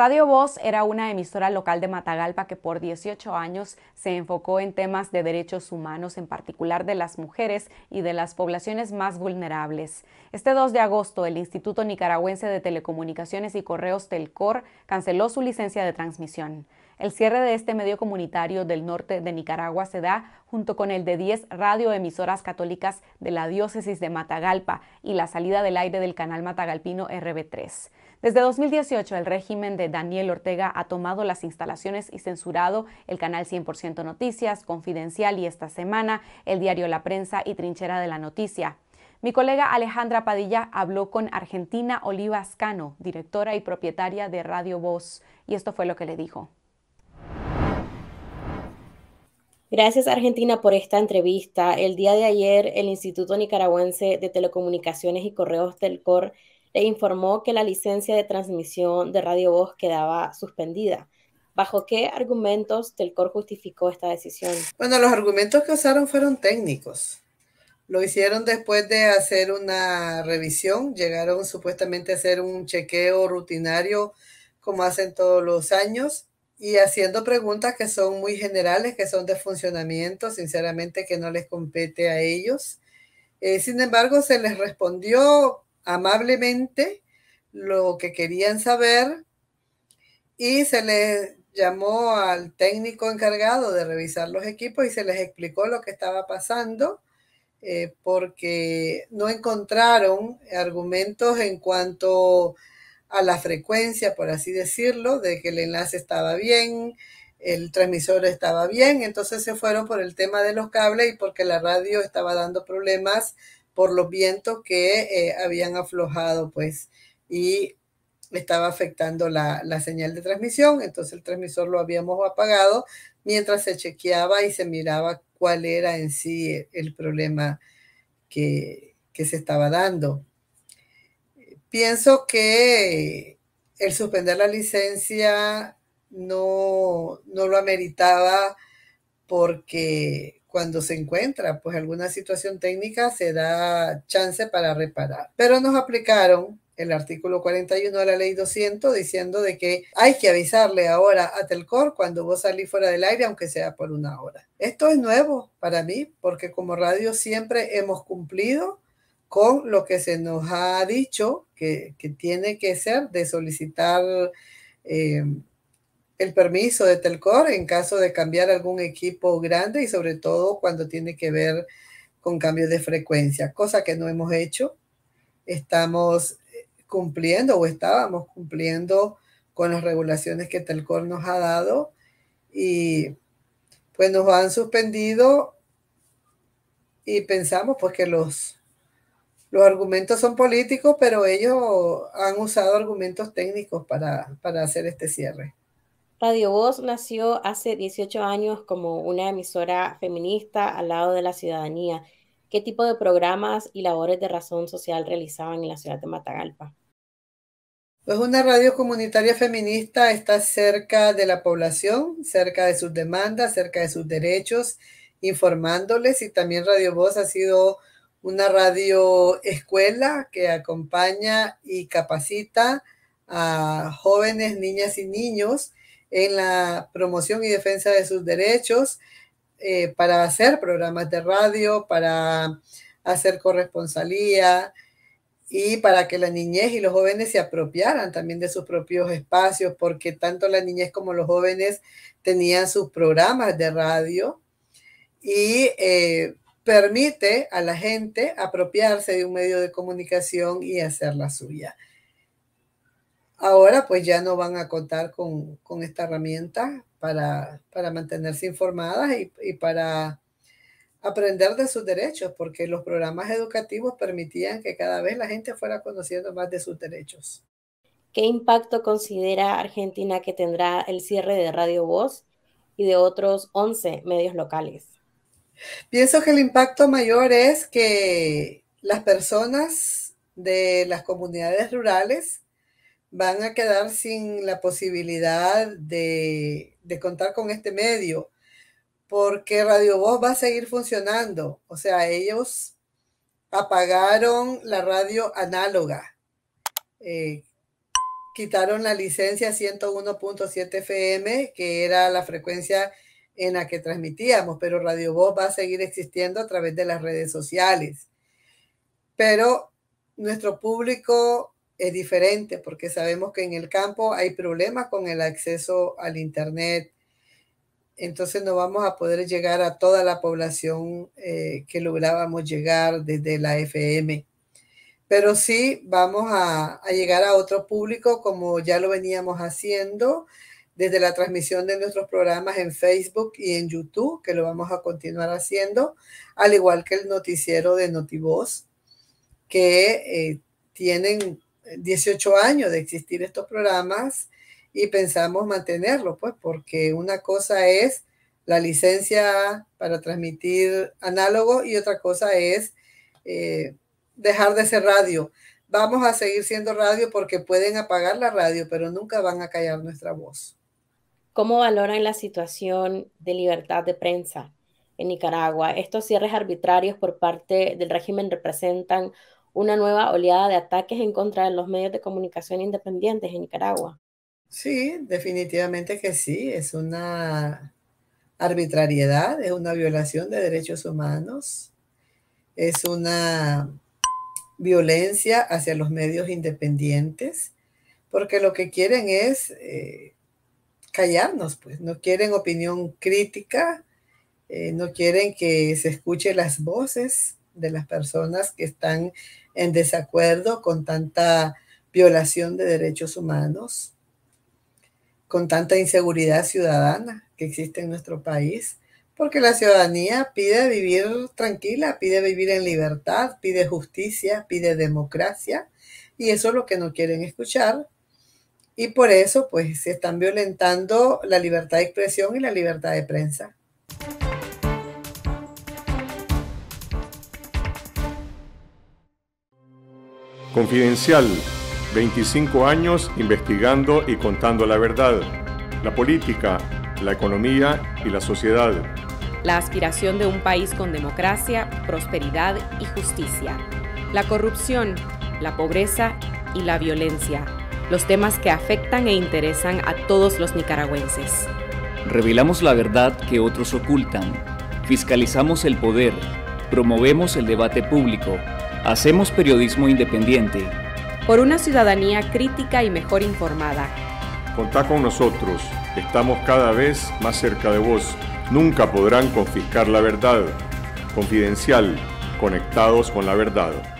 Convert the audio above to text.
Radio Voz era una emisora local de Matagalpa que por 18 años se enfocó en temas de derechos humanos, en particular de las mujeres y de las poblaciones más vulnerables. Este 2 de agosto, el Instituto Nicaragüense de Telecomunicaciones y Correos Telcor canceló su licencia de transmisión. El cierre de este medio comunitario del norte de Nicaragua se da junto con el de 10 radioemisoras católicas de la diócesis de Matagalpa y la salida del aire del canal matagalpino RB3. Desde 2018, el régimen de Daniel Ortega ha tomado las instalaciones y censurado el canal 100% Noticias, Confidencial y esta semana el diario La Prensa y Trinchera de la Noticia. Mi colega Alejandra Padilla habló con Argentina Oliva Ascano, directora y propietaria de Radio Voz, y esto fue lo que le dijo. Gracias Argentina por esta entrevista. El día de ayer, el Instituto Nicaragüense de Telecomunicaciones y Correos Telcor le informó que la licencia de transmisión de Radio Voz quedaba suspendida. ¿Bajo qué argumentos Telcor justificó esta decisión? Bueno, los argumentos que usaron fueron técnicos. Lo hicieron después de hacer una revisión, llegaron supuestamente a hacer un chequeo rutinario como hacen todos los años y haciendo preguntas que son muy generales, que son de funcionamiento, sinceramente que no les compete a ellos. Eh, sin embargo, se les respondió amablemente lo que querían saber y se les llamó al técnico encargado de revisar los equipos y se les explicó lo que estaba pasando eh, porque no encontraron argumentos en cuanto a la frecuencia, por así decirlo, de que el enlace estaba bien, el transmisor estaba bien, entonces se fueron por el tema de los cables y porque la radio estaba dando problemas por los vientos que eh, habían aflojado, pues, y estaba afectando la, señal de transmisión, entonces el transmisor lo habíamos apagado mientras se chequeaba y se miraba cuál era en sí el problema que, que se estaba dando. Pienso que el suspender la licencia no, no lo ameritaba porque cuando se encuentra pues alguna situación técnica se da chance para reparar. Pero nos aplicaron el artículo 41 de la ley 200 diciendo de que hay que avisarle ahora a Telcor cuando vos salís fuera del aire, aunque sea por una hora. Esto es nuevo para mí porque como radio siempre hemos cumplido con lo que se nos ha dicho que, tiene que ser de solicitar eh, el permiso de Telcor en caso de cambiar algún equipo grande y sobre todo cuando tiene que ver con cambios de frecuencia, cosa que no hemos hecho. Estamos eh, cumpliendo o estábamos cumpliendo con las regulaciones que Telcor nos ha dado y pues nos han suspendido y pensamos pues que los los argumentos son políticos, pero ellos han usado argumentos técnicos para, para hacer este cierre. Radio Voz nació hace 18 años como una emisora feminista al lado de la ciudadanía. ¿Qué tipo de programas y labores de razón social realizaban en la ciudad de Matagalpa? Pues una radio comunitaria feminista está cerca de la población, cerca de sus demandas, cerca de sus derechos, informándoles y también Radio Voz ha sido una radio escuela que acompaña y capacita a jóvenes, niñas y niños en la promoción y defensa de sus derechos, eh, para hacer programas de radio, para hacer corresponsalía y para que la niñez y los jóvenes se apropiaran también de sus propios espacios, porque tanto la niñez como los jóvenes tenían sus programas de radio y eh, permite a la gente apropiarse de un medio de comunicación y hacerla suya. Ahora pues ya no van a contar con, esta herramienta para, mantenerse informadas y, y, para aprender de sus derechos, porque los programas educativos permitían que cada vez la gente fuera conociendo más de sus derechos. ¿Qué impacto considera Argentina que tendrá el cierre de Radio Voz y de otros 11 medios locales? Pienso que el impacto mayor es que las personas de las comunidades rurales van a quedar sin la posibilidad de, contar con este medio, porque Radio Voz va a seguir funcionando. O sea, ellos apagaron la radio análoga, eh, quitaron la licencia 101.7 FM, que era la frecuencia en la que transmitíamos, pero Radio Voz va a seguir existiendo a través de las redes sociales. Pero nuestro público es diferente porque sabemos que en el campo hay problemas con el acceso al Internet. Entonces no vamos a poder llegar a toda la población eh, que lográbamos llegar desde la FM. Pero sí vamos a, a llegar a otro público como ya lo veníamos haciendo desde la transmisión de nuestros programas en Facebook y en YouTube, que lo vamos a continuar haciendo, al igual que el noticiero de Notivoz, que eh, tienen 18 años de existir estos programas y pensamos mantenerlo, pues, porque una cosa es la licencia para transmitir análogo y otra cosa es eh, dejar de ser radio. Vamos a seguir siendo radio porque pueden apagar la radio, pero nunca van a callar nuestra voz. ¿Cómo valoran la situación de libertad de prensa en Nicaragua? ¿Estos cierres arbitrarios por parte del régimen representan una nueva oleada de ataques en contra de los medios de comunicación independientes en Nicaragua? Sí, definitivamente que sí. Es una arbitrariedad, es una violación de derechos humanos, es una violencia hacia los medios independientes, porque lo que quieren es eh, callarnos, pues no quieren opinión crítica, eh, no quieren que se escuche las voces de las personas que están en desacuerdo con tanta violación de derechos humanos, con tanta inseguridad ciudadana que existe en nuestro país, porque la ciudadanía pide vivir tranquila, pide vivir en libertad, pide justicia, pide democracia, y eso es lo que no quieren escuchar y por eso pues se están violentando la libertad de expresión y la libertad de prensa. Confidencial, 25 años investigando y contando la verdad, la política, la economía y la sociedad. La aspiración de un país con democracia, prosperidad y justicia. La corrupción, la pobreza y la violencia los temas que afectan e interesan a todos los nicaragüenses. Revelamos la verdad que otros ocultan, fiscalizamos el poder, promovemos el debate público, hacemos periodismo independiente. Por una ciudadanía crítica y mejor informada. Contá con nosotros, estamos cada vez más cerca de vos. Nunca podrán confiscar la verdad. Confidencial, conectados con la verdad.